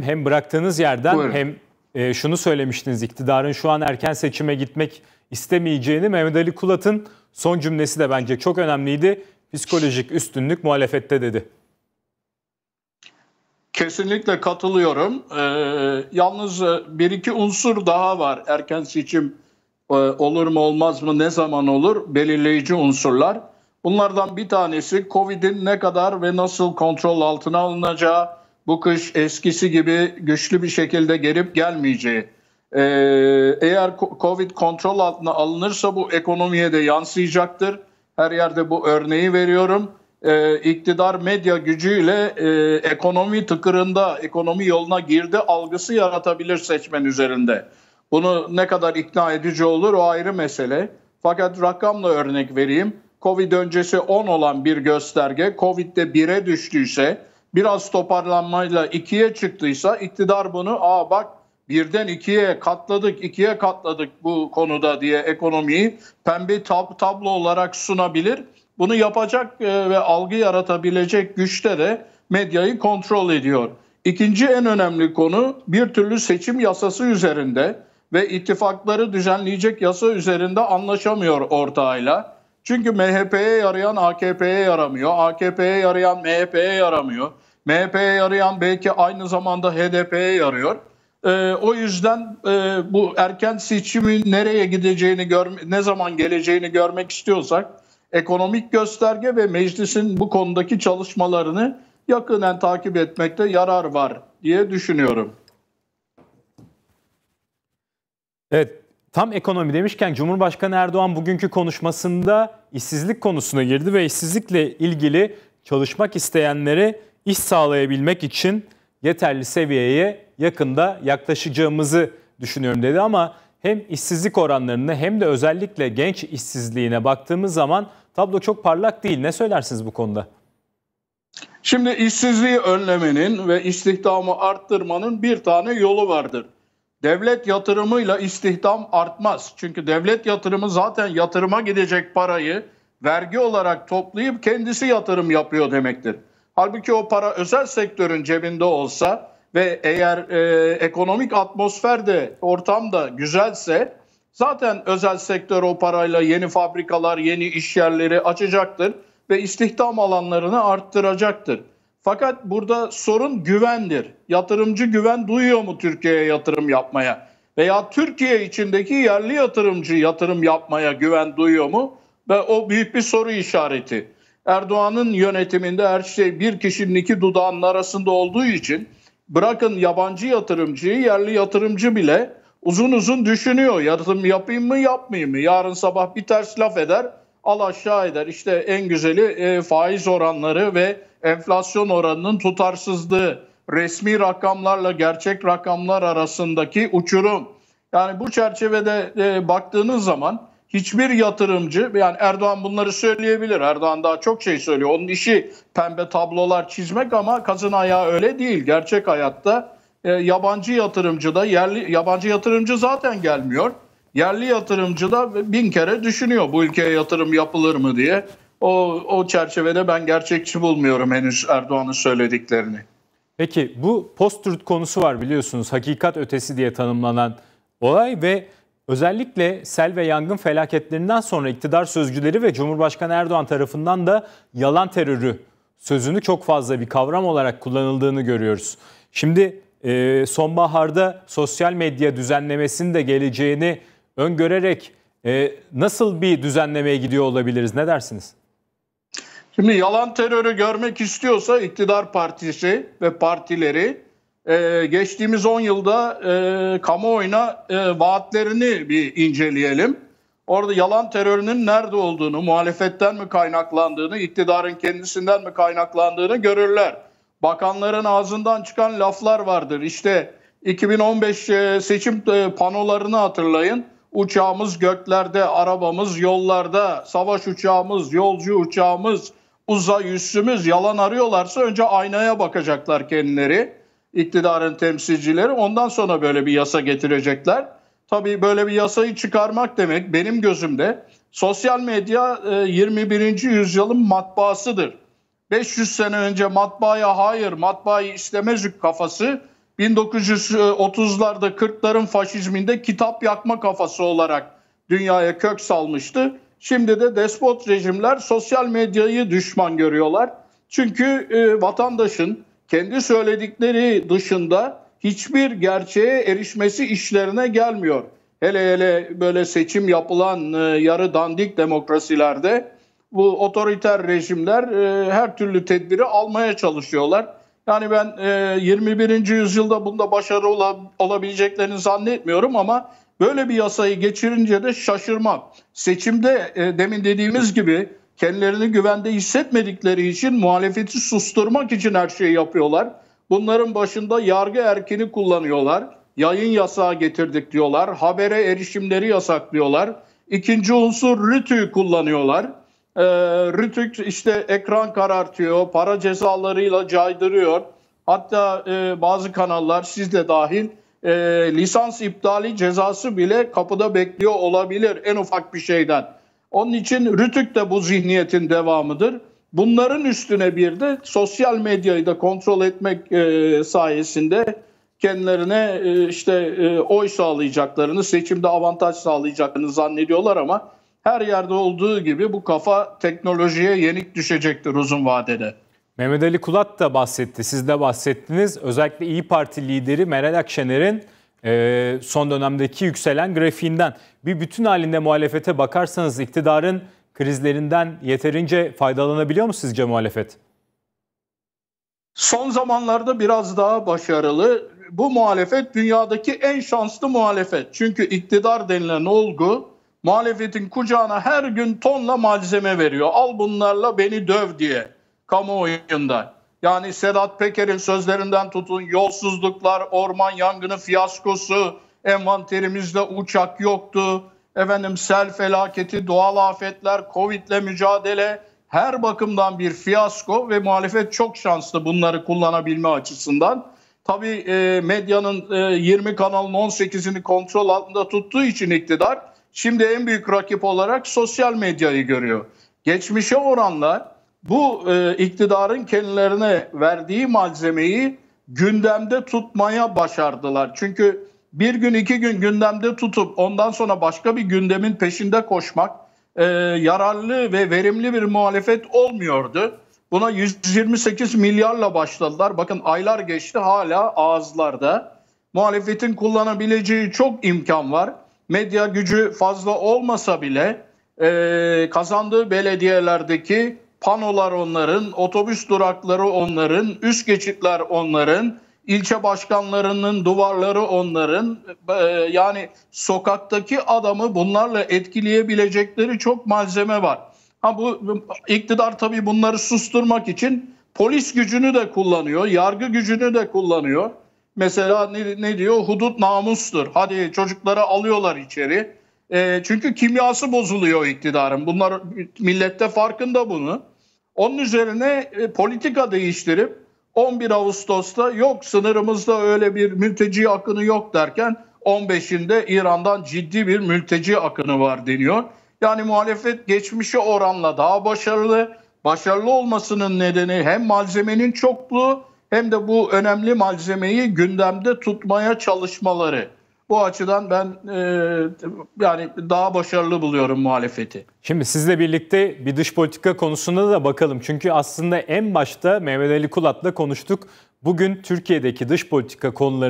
Hem bıraktığınız yerden Buyurun. hem e, şunu söylemiştiniz iktidarın şu an erken seçime gitmek istemeyeceğini Mehmet Ali Kulat'ın son cümlesi de bence çok önemliydi. Psikolojik üstünlük muhalefette dedi. Kesinlikle katılıyorum. Ee, yalnız e, bir iki unsur daha var. Erken seçim e, olur mu olmaz mı ne zaman olur belirleyici unsurlar. Bunlardan bir tanesi COVID'in ne kadar ve nasıl kontrol altına alınacağı bu kış eskisi gibi güçlü bir şekilde gelip gelmeyeceği, ee, eğer Covid kontrol altına alınırsa bu ekonomiye de yansıyacaktır. Her yerde bu örneği veriyorum. Ee, iktidar medya gücüyle e, ekonomi tıkırında, ekonomi yoluna girdi algısı yaratabilir seçmen üzerinde. Bunu ne kadar ikna edici olur o ayrı mesele. Fakat rakamla örnek vereyim. Covid öncesi 10 olan bir gösterge Covid'de 1'e düştüyse biraz toparlanmayla ikiye çıktıysa iktidar bunu aa bak birden ikiye katladık, ikiye katladık bu konuda diye ekonomiyi pembe tab- tablo olarak sunabilir. Bunu yapacak e, ve algı yaratabilecek güçte de medyayı kontrol ediyor. İkinci en önemli konu bir türlü seçim yasası üzerinde ve ittifakları düzenleyecek yasa üzerinde anlaşamıyor ortağıyla. Çünkü MHP'ye yarayan AKP'ye yaramıyor, AKP'ye yarayan MHP'ye yaramıyor. MHP'ye yarayan belki aynı zamanda HDP'ye yarıyor. E, ee, o yüzden e, bu erken seçimin nereye gideceğini, görme, ne zaman geleceğini görmek istiyorsak ekonomik gösterge ve meclisin bu konudaki çalışmalarını yakından takip etmekte yarar var diye düşünüyorum. Evet, tam ekonomi demişken Cumhurbaşkanı Erdoğan bugünkü konuşmasında işsizlik konusuna girdi ve işsizlikle ilgili çalışmak isteyenleri iş sağlayabilmek için yeterli seviyeye yakında yaklaşacağımızı düşünüyorum dedi ama hem işsizlik oranlarını hem de özellikle genç işsizliğine baktığımız zaman tablo çok parlak değil. Ne söylersiniz bu konuda? Şimdi işsizliği önlemenin ve istihdamı arttırmanın bir tane yolu vardır. Devlet yatırımıyla istihdam artmaz. Çünkü devlet yatırımı zaten yatırıma gidecek parayı vergi olarak toplayıp kendisi yatırım yapıyor demektir. Halbuki o para özel sektörün cebinde olsa ve eğer e, ekonomik atmosfer de ortam da güzelse zaten özel sektör o parayla yeni fabrikalar, yeni iş yerleri açacaktır ve istihdam alanlarını arttıracaktır. Fakat burada sorun güvendir. Yatırımcı güven duyuyor mu Türkiye'ye yatırım yapmaya? Veya Türkiye içindeki yerli yatırımcı yatırım yapmaya güven duyuyor mu? Ve o büyük bir soru işareti. Erdoğan'ın yönetiminde her şey bir kişinin iki dudağının arasında olduğu için bırakın yabancı yatırımcıyı, yerli yatırımcı bile uzun uzun düşünüyor. Yatırım yapayım mı yapmayayım mı? Yarın sabah bir ters laf eder, al aşağı eder. İşte en güzeli e, faiz oranları ve enflasyon oranının tutarsızlığı, resmi rakamlarla gerçek rakamlar arasındaki uçurum. Yani bu çerçevede e, baktığınız zaman hiçbir yatırımcı yani Erdoğan bunları söyleyebilir. Erdoğan daha çok şey söylüyor. Onun işi pembe tablolar çizmek ama kazın ayağı öyle değil. Gerçek hayatta e, yabancı yatırımcı da yerli yabancı yatırımcı zaten gelmiyor. Yerli yatırımcı da bin kere düşünüyor bu ülkeye yatırım yapılır mı diye. O, o çerçevede ben gerçekçi bulmuyorum henüz Erdoğan'ın söylediklerini. Peki bu post konusu var biliyorsunuz. Hakikat ötesi diye tanımlanan olay ve Özellikle sel ve yangın felaketlerinden sonra iktidar sözcüleri ve Cumhurbaşkanı Erdoğan tarafından da yalan terörü sözünü çok fazla bir kavram olarak kullanıldığını görüyoruz. Şimdi e, sonbaharda sosyal medya düzenlemesinin de geleceğini öngörerek e, nasıl bir düzenlemeye gidiyor olabiliriz ne dersiniz? Şimdi yalan terörü görmek istiyorsa iktidar partisi ve partileri ee, geçtiğimiz 10 yılda e, kamuoyuna e, vaatlerini bir inceleyelim. Orada yalan terörünün nerede olduğunu, muhalefetten mi kaynaklandığını, iktidarın kendisinden mi kaynaklandığını görürler. Bakanların ağzından çıkan laflar vardır. İşte 2015 e, seçim e, panolarını hatırlayın. Uçağımız göklerde, arabamız yollarda, savaş uçağımız, yolcu uçağımız, uzay üssümüz yalan arıyorlarsa önce aynaya bakacaklar kendileri iktidarın temsilcileri ondan sonra böyle bir yasa getirecekler. Tabii böyle bir yasayı çıkarmak demek benim gözümde sosyal medya 21. E, yüzyılın matbaasıdır. 500 sene önce matbaaya hayır matbaayı istemezük kafası 1930'larda 40'ların faşizminde kitap yakma kafası olarak dünyaya kök salmıştı. Şimdi de despot rejimler sosyal medyayı düşman görüyorlar. Çünkü e, vatandaşın kendi söyledikleri dışında hiçbir gerçeğe erişmesi işlerine gelmiyor. Hele hele böyle seçim yapılan e, yarı dandik demokrasilerde bu otoriter rejimler e, her türlü tedbiri almaya çalışıyorlar. Yani ben e, 21. yüzyılda bunda başarı ola, olabileceklerini zannetmiyorum ama böyle bir yasayı geçirince de şaşırmam. Seçimde e, demin dediğimiz gibi kendilerini güvende hissetmedikleri için muhalefeti susturmak için her şeyi yapıyorlar. Bunların başında yargı erkini kullanıyorlar. Yayın yasağı getirdik diyorlar. Habere erişimleri yasaklıyorlar. İkinci unsur RTÜ kullanıyorlar. Ee, RTÜK işte ekran karartıyor, para cezalarıyla caydırıyor. Hatta e, bazı kanallar siz de dahil e, lisans iptali cezası bile kapıda bekliyor olabilir en ufak bir şeyden. Onun için Rütük de bu zihniyetin devamıdır. Bunların üstüne bir de sosyal medyayı da kontrol etmek e, sayesinde kendilerine e, işte e, oy sağlayacaklarını, seçimde avantaj sağlayacaklarını zannediyorlar ama her yerde olduğu gibi bu kafa teknolojiye yenik düşecektir uzun vadede. Mehmet Ali Kulat da bahsetti, siz de bahsettiniz. Özellikle İyi Parti lideri Meral Akşener'in ee, son dönemdeki yükselen grafiğinden bir bütün halinde muhalefete bakarsanız iktidarın krizlerinden yeterince faydalanabiliyor mu sizce muhalefet? Son zamanlarda biraz daha başarılı. Bu muhalefet dünyadaki en şanslı muhalefet. Çünkü iktidar denilen olgu muhalefetin kucağına her gün tonla malzeme veriyor. Al bunlarla beni döv diye kamuoyunda. Yani Sedat Peker'in sözlerinden tutun yolsuzluklar, orman yangını fiyaskosu, envanterimizde uçak yoktu. Efendim sel felaketi, doğal afetler, Covid'le mücadele her bakımdan bir fiyasko ve muhalefet çok şanslı bunları kullanabilme açısından. Tabii e, medyanın 20 e, kanalın 18'ini kontrol altında tuttuğu için iktidar şimdi en büyük rakip olarak sosyal medyayı görüyor. Geçmişe oranla bu e, iktidarın kendilerine verdiği malzemeyi gündemde tutmaya başardılar. Çünkü bir gün iki gün gündemde tutup ondan sonra başka bir gündemin peşinde koşmak e, yararlı ve verimli bir muhalefet olmuyordu. Buna 128 milyarla başladılar. Bakın aylar geçti hala ağızlarda. Muhalefetin kullanabileceği çok imkan var. Medya gücü fazla olmasa bile e, kazandığı belediyelerdeki Panolar onların, otobüs durakları onların, üst geçitler onların, ilçe başkanlarının duvarları onların. Ee, yani sokaktaki adamı bunlarla etkileyebilecekleri çok malzeme var. Ha bu iktidar tabii bunları susturmak için polis gücünü de kullanıyor, yargı gücünü de kullanıyor. Mesela ne, ne diyor? Hudut namustur. Hadi çocukları alıyorlar içeri. E, çünkü kimyası bozuluyor iktidarın. Bunlar millette farkında bunu. Onun üzerine e, politika değiştirip 11 Ağustos'ta yok sınırımızda öyle bir mülteci akını yok derken 15'inde İran'dan ciddi bir mülteci akını var deniyor. Yani muhalefet geçmişe oranla daha başarılı. Başarılı olmasının nedeni hem malzemenin çokluğu hem de bu önemli malzemeyi gündemde tutmaya çalışmaları. Bu açıdan ben e, yani daha başarılı buluyorum muhalefeti. Şimdi sizle birlikte bir dış politika konusunda da bakalım. Çünkü aslında en başta Mehmet Ali Kulat'la konuştuk. Bugün Türkiye'deki dış politika konuları